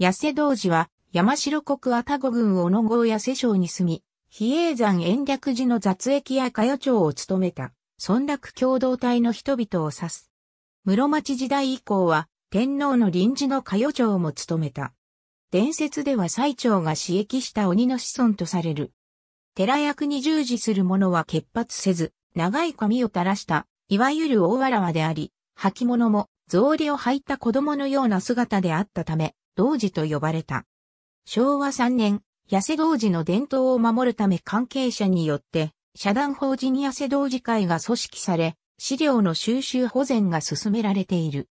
八瀬童子は、山城国愛宕郡小野郷八瀬省に住み、比叡山延暦寺の雑役や加代町を務めた、村落共同体の人々を指す。室町時代以降は、天皇の臨時の加代町も務めた。伝説では最長が刺激した鬼の子孫とされる。寺役に従事する者は潔発せず、長い髪を垂らした、いわゆる大わらわであり、履物も草履を履いた子供のような姿であったため、童子と呼ばれた。昭和3年、痩せ童子の伝統を守るため関係者によって、社団法人痩せ童子会が組織され、資料の収集保全が進められている。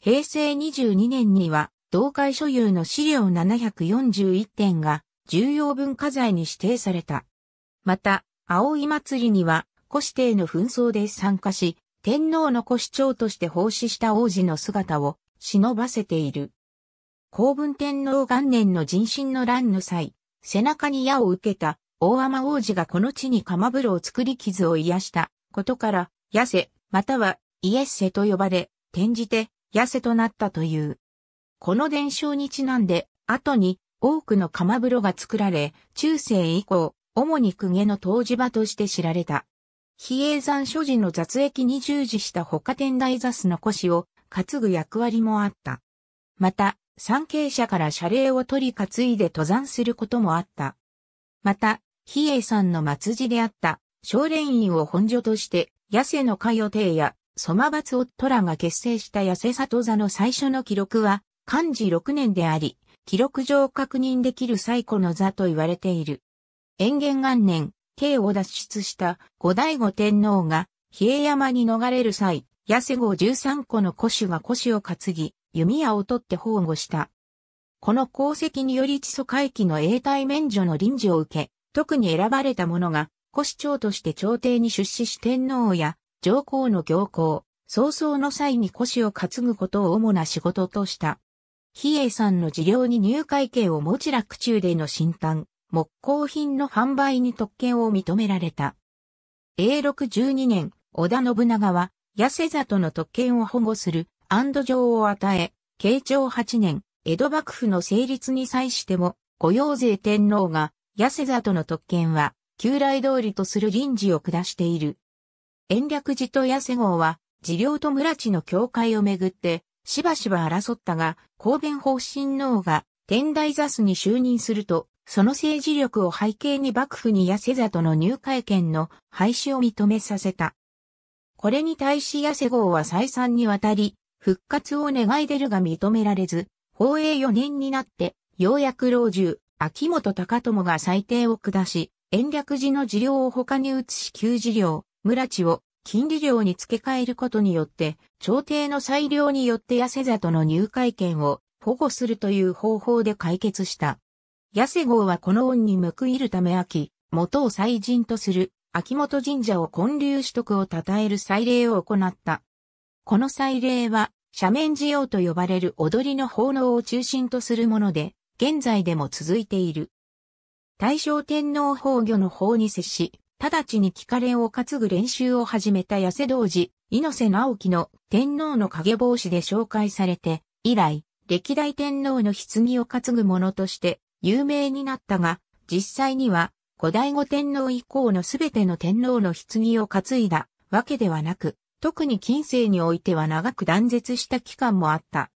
平成22年には、同会所有の資料741点が重要文化財に指定された。また、青い祭りには、古指定の紛争で参加し、天皇の古市長として奉仕した王子の姿を忍ばせている。公文天皇元年の人心の乱の際、背中に矢を受けた大天王子がこの地に鎌風呂を作り傷を癒したことから、痩せ、またはイエッセと呼ばれ、転じて痩せとなったという。この伝承にちなんで、後に多くの鎌風呂が作られ、中世以降、主に公家の湯治場として知られた。比叡山所持の雑役に従事した他天台座すの腰を担ぐ役割もあった。また、参詣者から謝礼を取り担いで登山することもあった。また、比叡山の末寺であった少年院を本所として、痩せの家予定や、蘇マバ夫らが結成した痩せ里座の最初の記録は、漢字6年であり、記録上確認できる最古の座と言われている。延元元年、慶を脱出した後醍醐天皇が、比叡山に逃れる際、八瀬号13個の古種が古種を担ぎ、弓矢を取って保護した。この功績により地租回帰の永代免除の臨時を受け、特に選ばれた者が、古市長として朝廷に出資し天皇や上皇の行幸、早々の際に古市を担ぐことを主な仕事とした。比叡んの事業に入会計を持ち落中での新刊、木工品の販売に特権を認められた。永禄12年、織田信長は、痩せ里の特権を保護する安堵状を与え、慶長8年、江戸幕府の成立に際しても、御用税天皇が、痩せ里の特権は、旧来通りとする臨時を下している。延暦寺と痩せ号は、寺領と村地の境界をめぐって、しばしば争ったが、公弁方針脳が天台座主に就任すると、その政治力を背景に幕府に痩せ里の入会権の廃止を認めさせた。これに対し痩せ号は再三にわたり、復活を願い出るが認められず、宝永4年になって、ようやく老中、秋元隆友が裁定を下し、延暦寺の寺業を他に移し旧寺業、村地を金利料に付け替えることによって、朝廷の裁量によって痩せ里の入会権を保護するという方法で解決した。痩せ号はこの恩に報いるため秋、元を祭人とする秋元神社を建立取得を称える祭礼を行った。この祭礼は、斜面寺用と呼ばれる踊りの奉納を中心とするもので、現在でも続いている。大正天皇崩御の法に接し、直ちに聞かれを担ぐ練習を始めた痩せ道寺、猪瀬直樹の天皇の影帽子で紹介されて、以来、歴代天皇の棺を担ぐ者として有名になったが、実際には後醍醐天皇以降のすべての天皇の棺を担いだわけではなく、特に近世においては長く断絶した期間もあった。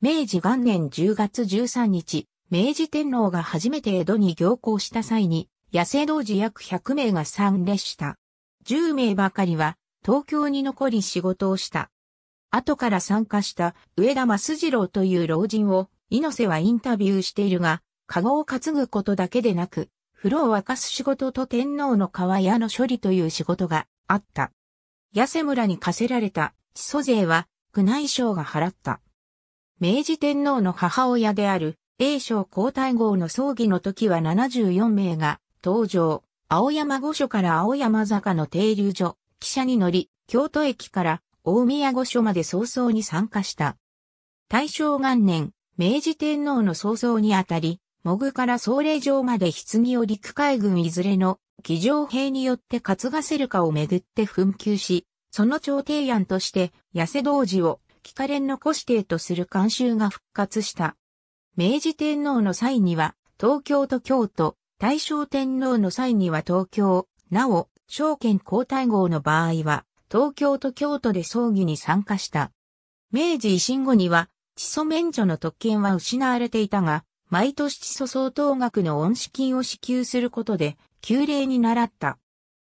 明治元年10月13日、明治天皇が初めて江戸に行幸した際に、野生同時約100名が参列した。10名ばかりは東京に残り仕事をした。後から参加した上田正次郎という老人を、猪瀬はインタビューしているが、籠を担ぐことだけでなく、風呂を沸かす仕事と天皇の川屋の処理という仕事があった。八瀬村に課せられた地租税は宮内省が払った。明治天皇の母親である英章皇太后の葬儀の時は74名が登場。青山御所から青山坂の停留所、汽車に乗り、京都駅から大宮御所まで早々に参加した。大正元年、明治天皇の早々にあたり、モグから総霊城まで棺を陸海軍いずれの騎乗兵によって担がせるかをめぐって紛糾し、その調停案として、痩せ同時を、帰化連の古子とする慣習が復活した。明治天皇の際には、東京と京都、大正天皇の際には東京、なお、証券皇太后の場合は、東京と京都で葬儀に参加した。明治維新後には、地祖免除の特権は失われていたが、毎年地租相当額の恩資金を支給することで、旧礼に習った。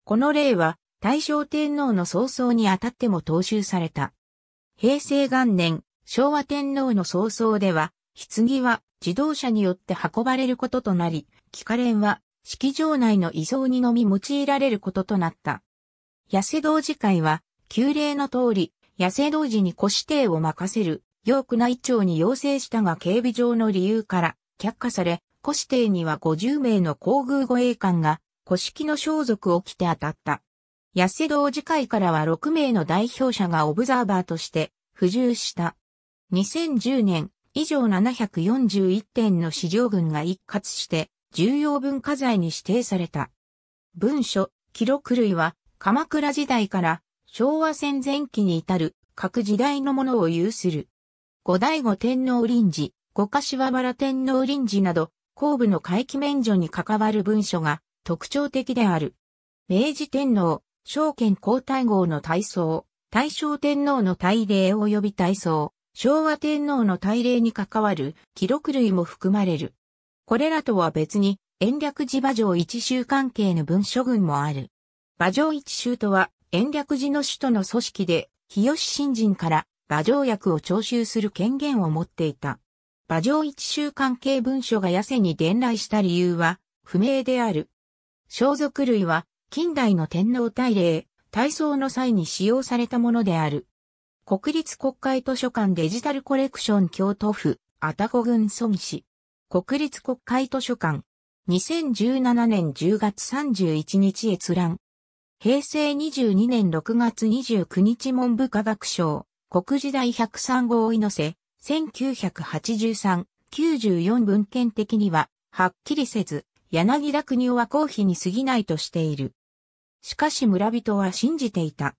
この例は、大正天皇の早々にあたっても踏襲された。平成元年、昭和天皇の早々では、棺は自動車によって運ばれることとなり、貴花蓮は式場内の遺贈にのみ用いられることとなった。痩せ同時会は、旧礼の通り、痩せ同時に古指定を任せる、ヨー内長に要請したが警備上の理由から、却下され、古指定には50名の皇宮護衛官が、古式の装束を着て当たった。安瀬堂次会からは6名の代表者がオブザーバーとして浮従した。2010年、以上741点の市場群が一括して重要文化財に指定された。文書、記録類は鎌倉時代から昭和戦前期に至る各時代のものを有する。後醍醐天皇臨時、五ヶ島原天皇臨時など、後部の回帰免除に関わる文書が特徴的である。明治天皇、昭憲皇太后の大喪、大正天皇の大礼及び大喪、昭和天皇の大礼に関わる記録類も含まれる。これらとは別に、延暦寺馬上一州関係の文書群もある。馬上一州とは、延暦寺の首都の組織で、日吉新人から馬上役を徴収する権限を持っていた。馬上一週間系文書が痩せに伝来した理由は不明である。装束類は近代の天皇大礼、体操の際に使用されたものである。国立国会図書館デジタルコレクション京都府、たこ郡孫木市。国立国会図書館。2017年10月31日閲覧。平成22年6月29日文部科学省、国時代103号をの瀬、1983、94文献的には、はっきりせず、柳田国は公費に過ぎないとしている。しかし村人は信じていた。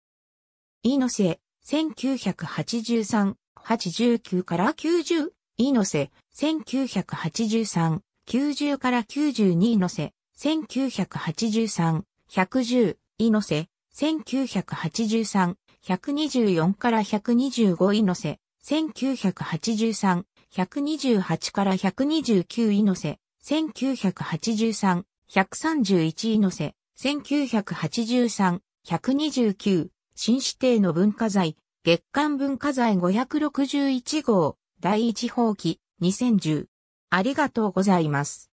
イノセ、1983、89から90、イノセ、1983、90から92イノセ、1983、110、イノセ、1983、124から125イノセ、1983、128から129位ノせ、1983、131位ノせ、1983、129、新指定の文化財、月間文化財561号、第1法記、2010。ありがとうございます。